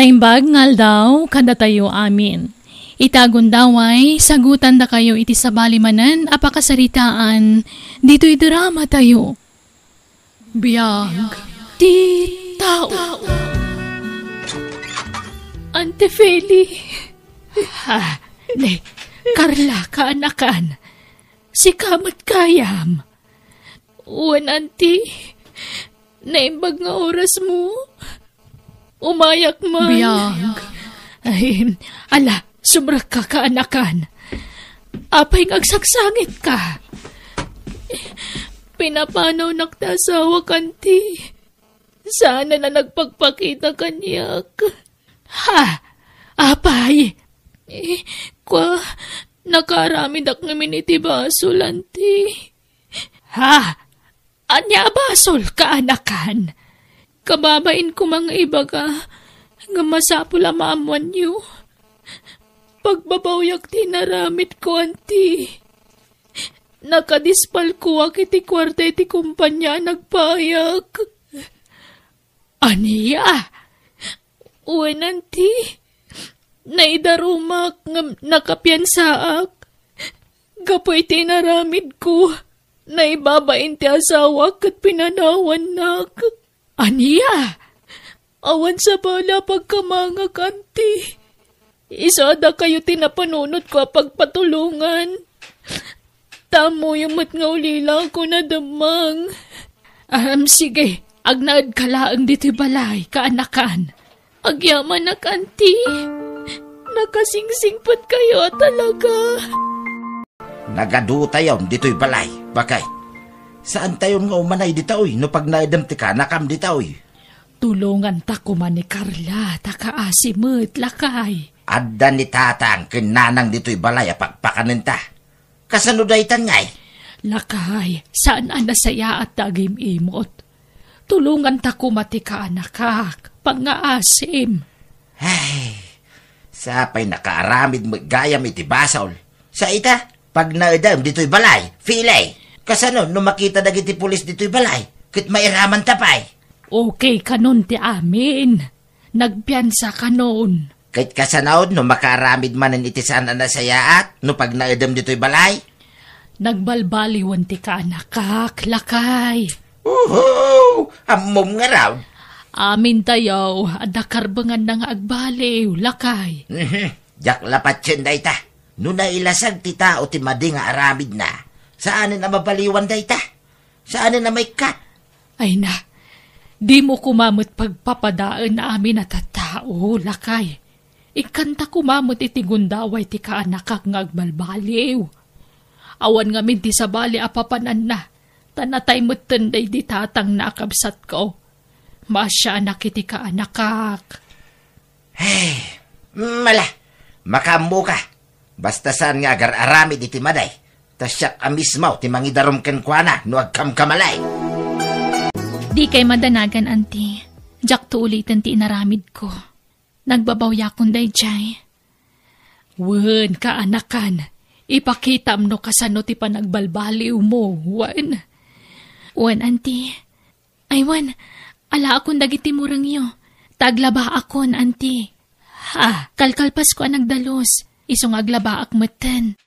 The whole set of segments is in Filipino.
Naimbag ngal daw kada tayo amin. Itagon daway, sagutan da kayo iti sabalimanan, apakasaritaan, dito idrama tayo. Biyag, ti tao. Ante Feli. Ha, ne, Carla ka anakan. Si kamat kayam. Uwan, Auntie. Naimbag nga oras mo. Umayak man. Biyang. Ay, ala, sumrak ka kaanakan. Apay agsaksangit ka. Pinapanaw naktasawa kanti. Sana na nagpagpakita kanyak. Ha! Apay! Eh, kwa, nakarami dak ngamin iti basol, anti. Ha! Anya basol ka anakan? Kababain ko mga ibaga, nga masapula maamuan niyo. Pagbabawyak tinaramit ko, anti. Nakadispal ko akiti kwarta iti kumpanya nagpayak. Aniya? Uwan, anti. Naidarumak nga nakapiansaak. Gapoy ti naramid ko. Naibabain ti asawa kat pinanawan nak. Aniya! Awan sa bala pagkamangag, auntie. Isada kayo tinapanunod ko pagpatulungan. Tamo yung matngaulila ko na damang. Um, sige, agnaad ka laang dito'y balay, kaanakan. Agyaman na kanti. Nakasingsing pat kayo talaga. Nagaduta yon dito'y balay. bakay. Saan tayo nga umanay di no pag naidam ti kanakam di Tulungan ta kuma ni Carla, takaasi ah, mo lakay. Adda ni tata ang kinanang dito'y balay ah, pagpakanin ta. Kasano daitan nga'y? Lakay, saan ang nasaya at tagim imot? Tulungan ta kuma ti kaanakak, ah, pangaasim. Ay, sapay nakaaramid magayam iti basol. Sa ita, pag naidam dito'y balay, filay. Kasano, no makita dagiti pulis dito'y balay, kit mairaman tapay. Okay kanon ti amin. Nagpiansa kanon. Kit kasanaod, no makaramid manin iti sana na sayaat, no pag naedam dito'y balay. Nagbalbaliwan ti ka anak kaklakay. Uhu! Amom nga raw. Amin tayo, adakarbangan ng agbaliw, lakay. Diyak mhm. lapat siya ta. Nuna ilasag ti tao ti mading aramid na Saan na mabaliwan day ta? Saan na may kat? Ay na, di mo kumamot pagpapadaan na amin at tao, lakay. Ikanta kumamot iti gundaway ti kaanakak nga Awan nga min ti sabali apapanan na, tanatay mo't tanday di tatang nakabsat ko. Masya anak iti kaanakak. Hey, mala, makamu ka. Basta saan nga agar-arami di ti maday Tasya ka mismo, ti mangidarom ken kuana, no agkam kamalay. Di kay madanagan, anti. Jack to ulitin ti inaramid ko. Nagbabawya kong dayjay. Wen ka anakan, ipakita mo ka ti panagbalbali mo, wan. Wan, anti. Ay, wan, ala akong dagiti murang iyo. Taglaba akon, anti. Ha, kalkalpas ko ang nagdalos. Isong aglabaak meten.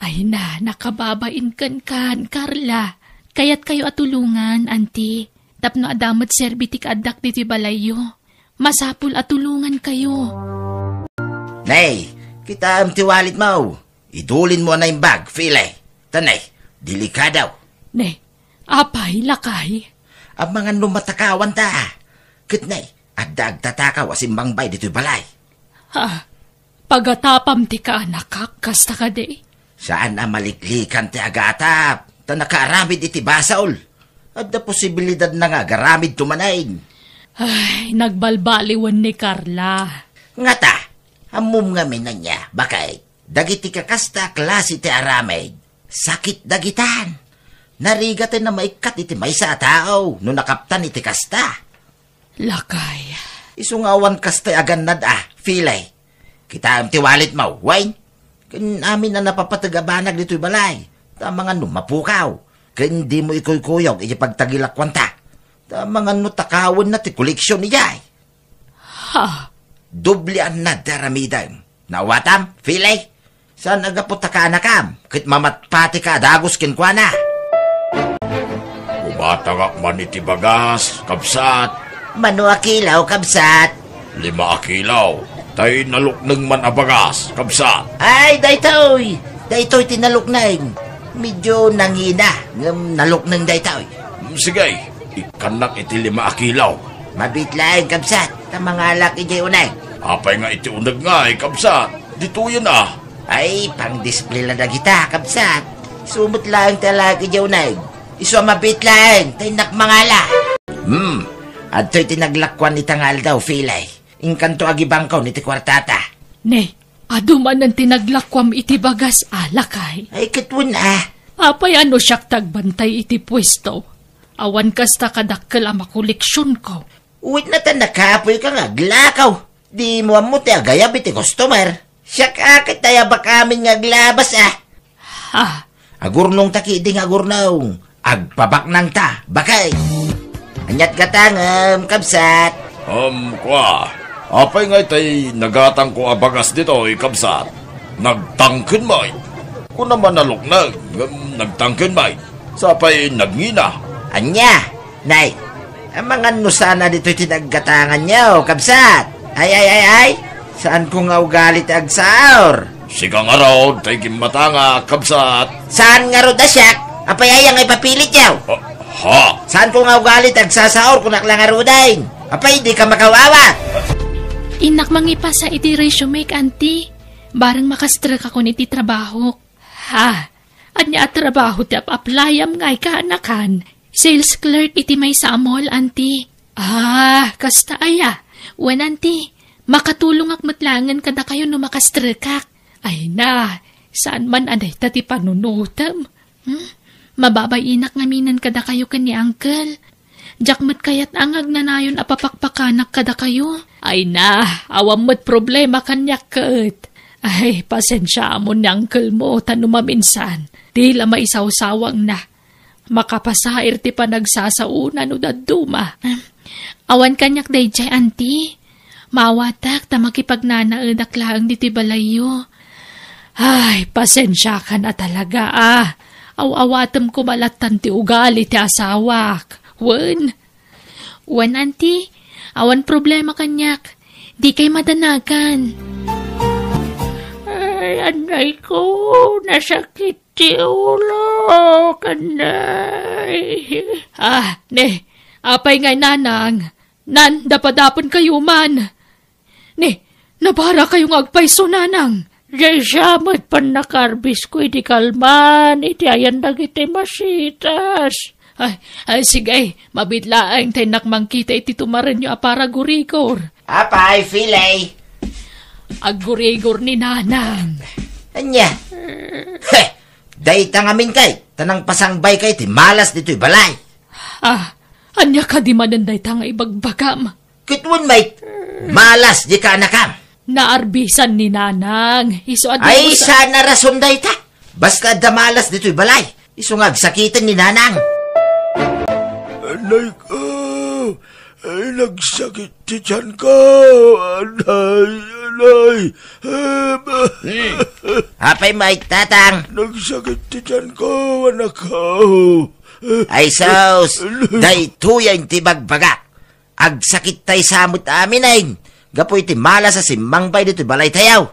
Ay na, nakababainkan kan, Carla. Kayat kayo atulungan, anti. Tapno adamot serbitik adak diti balayo. Masapul atulungan kayo. Nay, kita am tiwalit mo. Idulin mo na yung bag, File. Tanay, delikadaw. Nay, apay, lakay. Ang mga lumatakawan ta. Kitnay, agdag tatakaw asimbang bay dito'y balay. Ha, pagatapam ti ka anak, kasta ka day. Saan na maliklikan ti agata? Ta nakaaramid iti basaol. At da posibilidad na nga garamid tumanain. Ay, nagbalbaliwan ni Carla. Nga ta, amum nga na niya, bakay. Dagiti kakasta klase ti aramid. Sakit dagitan. Narigate na maikat iti may sa tao, no nakaptan iti kasta. Lakay. Isungawan kasta agannad ah, filay. Kita ang tiwalit mo, wine. Amin na napapatagabanag dito'y balay. Ta mga numapukaw. Kaya hindi mo ikoy kuyog, iya pagtagilak kwanta. Ta mga no takawan na ti koleksyon niya. Ha? Dublian na daramidan. Nawatam, filay. Saan agapot ka nakam? Kit mamatpati ka, dagos kinkwana. Bumata ka man iti bagas, kapsat. Mano akilaw, kapsat. Lima akilaw. Tay nalukneng man abagas, kapsa. Ay, daytoy! Daytoy tinalukneng. Medyo nangina ng nalukneng daytoy. Hmm, sige, ikanak iti lima akilaw. Mabitlain, kapsat. Tamangalak iti unay. Apay nga iti unag nga, eh, kapsat. Dito yan ah. Ay, pang-display lang na kita, kapsat. Sumot lang talaga iti unay. Iso mabitlain, tayo nakmangala. Hmm, at ito'y tinaglakwan ni Tangal daw, Filay. Inkanto agi bangkaw ni ti kwartata. Ne, aduman ang tinaglakwam iti bagas alakay. Ah, Ay, katun ah. Papay ano siyak tagbantay iti pwesto. Awan kasta kadakkel ang makoleksyon ko. Uwit na tan nakapoy kang aglakaw. Di mo mo ti agayab iti customer. Siyak akit ah, tayo baka amin nga glabas ah. Ha? Agurnong taki nga agurnaw. Agpabak nang ta, bakay. Anyat gatangam, kabsat. Um, kwa. Apay nga tay nagatang ko abagas dito ikabsat. Nagtangkin may. Ko naman naluknag, nagtangkin may. Sapay nagngina. Anya, nay, ang mga nusana dito tinaggatangan niyo, oh, kabsat. Ay, ay, ay, ay, saan ko nga ugali ti agsaor? Sigang araw, tay kimata kabsat. Saan nga ro dasyak? Apayayang ay papilit yaw. Uh, ha? Saan ko nga ugali ti agsasaor kung naklangarudain? Apay, di ka makawawa. Inak mangipa sa iti resume kanti. Barang makastrek ako niti trabaho. Ha? Anya trabaho ti aplayam ngay ka anakan. Sales clerk iti may sa mall, anti. Ah, kasta aya. Wen, anti, makatulong ak matlangan ka kayo no makastrekak. Ay na, saan man anay tati panunutam? Hmm? Mababay inak ngaminan kada kayo kani uncle. Jakmat kayat angag na nayon apapakpakanak kada kayo. Ay na, awam mo't problema kanya kaat. Ay, pasensya mo ni uncle mo tanumaminsan. Tila maisawsawang na. Makapasair ti pa nagsasaunan o daduma. Awan kanyak dayjay, auntie. Maawatak ta makipagnanaadak laang ditibalayo. Ay, pasensya ka na talaga ah. Awawatam ko malatan ti ugali ti asawak. Wen? Wen, auntie, Awan problema kanyak. Di kay madanagan. Ay, anay ko, nasakit ti ulo, kanay. Ah, ne, apay ngay nanang. Nan, dapadapon kayo man. Ne, nabara kayong agpaiso nanang. Jay siya matpan na karbis ko, iti kalman, iti ayan na iti masitas. Ay, ay sige, mabitlaang tayo kita iti tumaran nyo apara gurigor. Apay, filay. Ag gurigor ni nanang. Anya? Heh, dahi tangamin kay, tanang pasangbay kay, ti malas dito'y balay. Ah, anya ka di mananday tanga ibagbagam. Kitwan, mate. Malas di ka anakam. Naarbisan ni nanang. Iso Ay, sa... sana rason dahi ta. Basta damalas dito'y balay. Isungag sakitan ni nanang. Anak ko, ay, nagsakit si tiyan ko. Anay, anay. Hmm. Apay may tatang. Nagsakit si tiyan ko, anak ko. Ay, saus, daytoyang tibag baga. Ag sakit tay samot amin ay. Gapoy ti malas sa simangbay dito balay tayaw.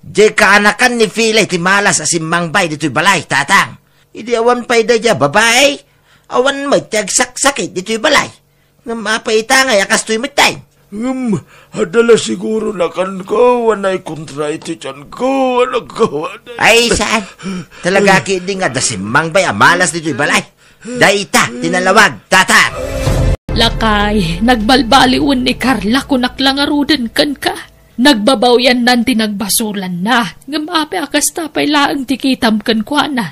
Di kaanakan ni Filay ti malas sa simangbay dito balay, tatang. Idi awan pa'y dadya, babae awan may tiyagsaksakin dito'y balay. Na mapaita nga yakas to'y matay. Um, hmm, hadala siguro na kan ko, wanay kontra ito chan ko, anong ano. gawa Ay, saan? Talaga kindi nga dasimang ba'y amalas dito'y balay. Daita, tinalawag, tatar. Lakay, un ni Carla kung naklangarudan kan ka. Nagbabawyan nan tinagbasulan na. Ngamapi akas tapay laang tikitam kan kwa na.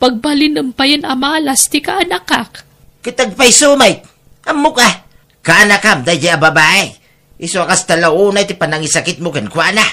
Pagbalinumpayan ama amalas ti kaanakak. Kitagpay sumay. Amo ka. Kaanakam day a babae. Iso kas talaunay ti panangisakit mo kan kuana.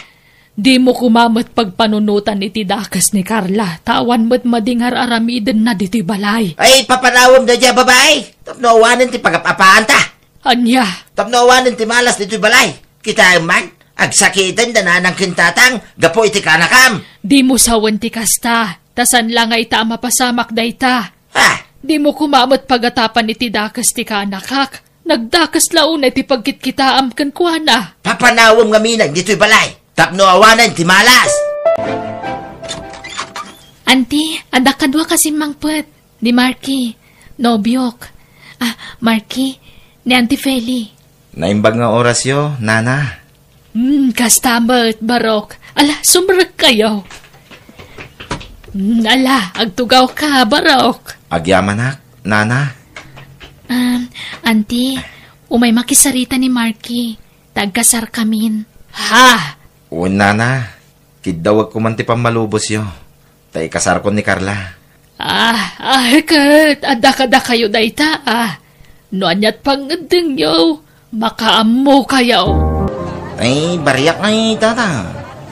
Di mo kumamat pagpanunutan iti dakas ni Carla. Tawan mo't madingar aramiden na diti balay. Ay, papanawam na dya babae. Tapnawanan ti pagapapaan ta. Anya. Tapnawanan ti malas dito balay. Kita man, agsakitan na nanang kintatang gapo iti kanakam. Di mo sawan ti kasta. Tasan lang ay ta mapasamak dayta. Ha? Di mo kumamot pagatapan iti dakas ti kanakak. Nagdakas laon iti pagkitkita amkan kwa na. Papanawam nga minag dito'y balay. Tapno awanan ti malas. Anti, anak kadwa kasi mangpet. Ni Marky, nobyok. Ah, Marky, ni Auntie Feli. Naimbag nga oras yo, Nana. Hmm, kastamot, Barok. Ala, sumrek kayo. Nala, agtugaw ka, barok. Agyamanak, nana. Um, auntie, umay makisarita ni Marky. Tagkasar kamin. Ha! O nana, kidawag ko man ti pamalubos yo. Tay kasar ko ni Carla. Ah, ah, kat, adakada kayo dayta, ah. Noanyat pang ading yo, makaam kayo. Ay, bariyak ay tata.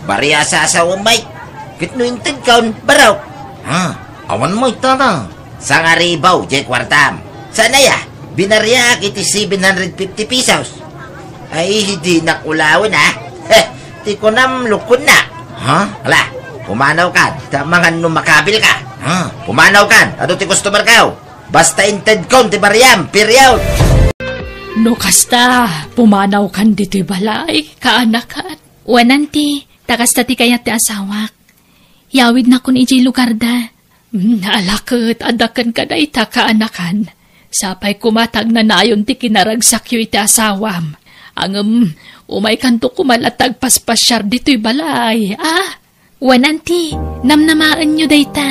Bariya sa asawang bike. Kit no inted kaon, baraw. Ha, awan mo itana. Sa nga ribaw, J. Kwartam. Sana ya, binariya kiti 750 pesos. Ay, hindi nakulawan ha. Heh, di ko nam lukon na. Ha? Hala, pumanaw ka. Tamangan no makabil ka. Ha? Pumanaw ka. Ano ti customer ka? Oh? Basta inted kaon, ti Mariam. Period. No kasta, pumanaw kan dito'y balay, kaanakan. Wanan ti, takasta ti kayat ti asawak. Yawid na kun iji lugar da. Naalakot, adakan ka na ita kaanakan. Sapay kumatag na nayon ti kinaragsak yu iti asawam. Ang um, umay kanto kumalatag paspasyar dito'y balay, ah? Wananti, namnamaan nyo dayta.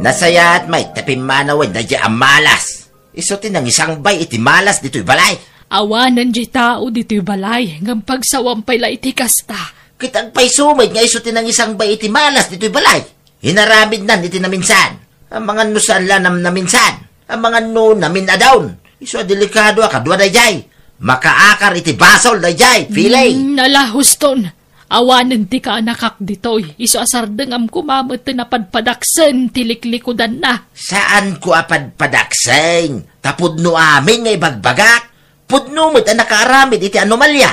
Nasaya at may tapim manawid na di amalas. Isuti ng isang bay iti malas dito'y balay. Awanan di tao dito'y balay, ngam pagsawampay la iti kasta Kitang paisumay nga iso tinang isang bay iti malas dito'y balay. Hinaramid nan iti naminsan. Ang mga nusan lanam naminsan. Ang mga no namin adawn. Iso delikado akadwa na jay. Makaakar iti basol na jay. Filay. Mm, nala, Huston. Awanan ti ka anakak ditoy. Iso asardeng am kumamot ti napadpadaksen tiliklikudan na. Saan ko apadpadaksen? Tapod no amin ngay bagbagak. Pudno mo't anakaaramid iti anomalya.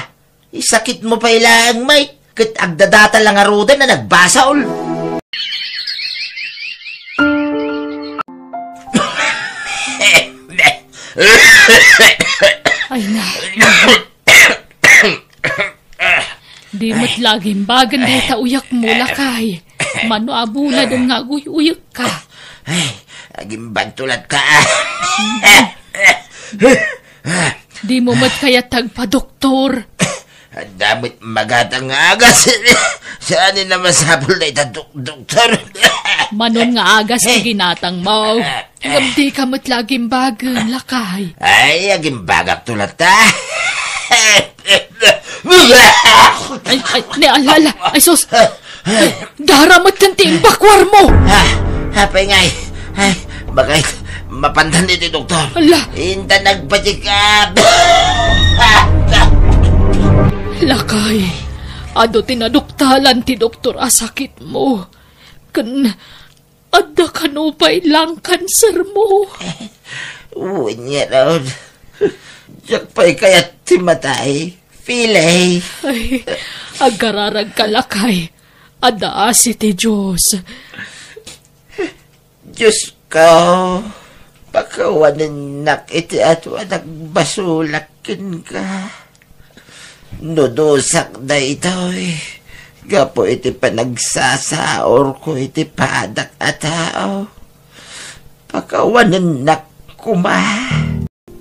Isakit mo pa ilang may Kit agdadata lang aruden na nagbasa ol. Ay na. Di mo't laging bagan na uyak mo lakay. abula dong nga uyak ka. Ay, laging bantulat ka. Di mo mat kaya tagpa doktor. Dapat magatang nga agas. Saan na masapol na itatok, doktor? Manon nga agas ni eh. ginatang mo. Eh. Eh. Ngabdi ka matlaging bagong lakay. Ay, aging bagak tulat ta. ay, ay, ni alala. Ay, sus. Ay, daramat ng timbakwar mo. Ha, hapay nga. Ay, bakit mapandan dito, doktor? Ala. Inta nagpatikap. Ha, Lakay, ado tinaduktalan ti doktor a sakit mo. Kan, ada kanupay lang kanser mo. Unya raon. Diyak pa'y kaya't timatay. Filay. Ay, agararag lakay. Ada si ti Diyos. Diyos ka, pakawanan nak iti at wanak basulakin ka. Nudusak da itoy. Eh. Gapo iti panagsasaor ko iti padak at tao. Pakawanan na kuma.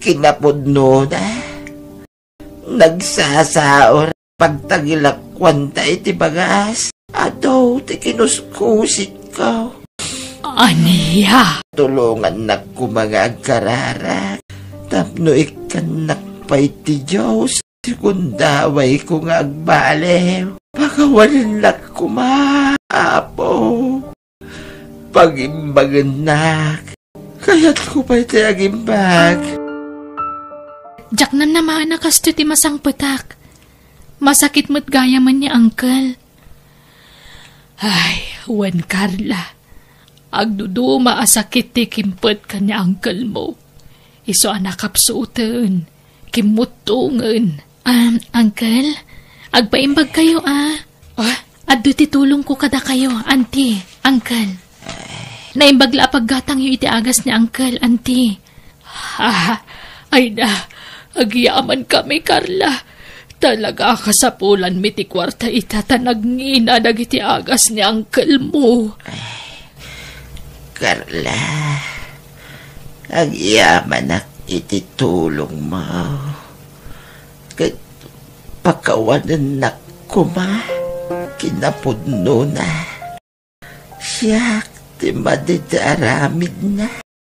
Kinapudno na. Nagsasaor pagtagilakwan ta iti bagas. Ato, ti kinuskusit ko. Aniya! Tulungan na kumagagkarara. Tapno ikan nakpay ti Diyos. Ti kundaway ko nga agbalem, pagawalan lang kumaapo. Pagimbagan nak, kaya't ko pa tiagimbag. Jack na naman nakas ti masang putak. Masakit mo't gaya man ni Uncle. Ay, Juan Carla, agduduma a sakit ti kimpet ka ni Uncle mo. Iso anakapsuotin, kimutungen. Um, uncle, agpaimbag kayo ah. Oh? Addo titulong ko kada kayo, auntie, uncle. Naimbagla paggatang yu iti agas ni uncle, auntie. Ha, ah, ay na, agiyaman kami, Carla. Talaga kasapulan miti kwarta itatanag ngina dagiti agas ni uncle mo. Ay, Carla, agiyaman ak iti tulong mo. Pakawanan na kuma, kinapudno na. Siyak, ti maditaramid na.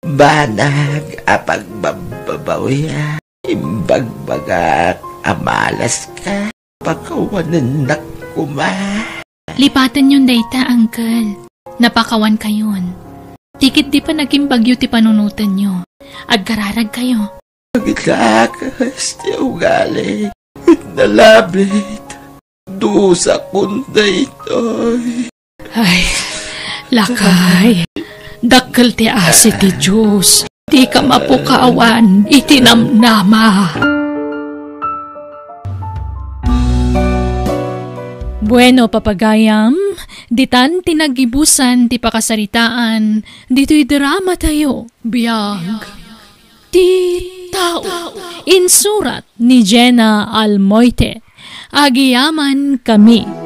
Banag apag bababawiya, imbagbagat amalas ka, pakawanan na kuma. Lipatan yung data, uncle. Napakawan kayon. Tikit di pa naging bagyo ti panunutan nyo. Agkararag kayo. Agitakas ti ugali nalabit. Dusa kunday tay. Ay, lakay. Dakkel ti asi ti Diyos. Di ka mapukaawan, itinamnama. Bueno, papagayam, ditan tinagibusan ti pakasaritaan, dito'y drama tayo, biyag. Ti tao, surat ni Jenna Almoite. Agiyaman kami.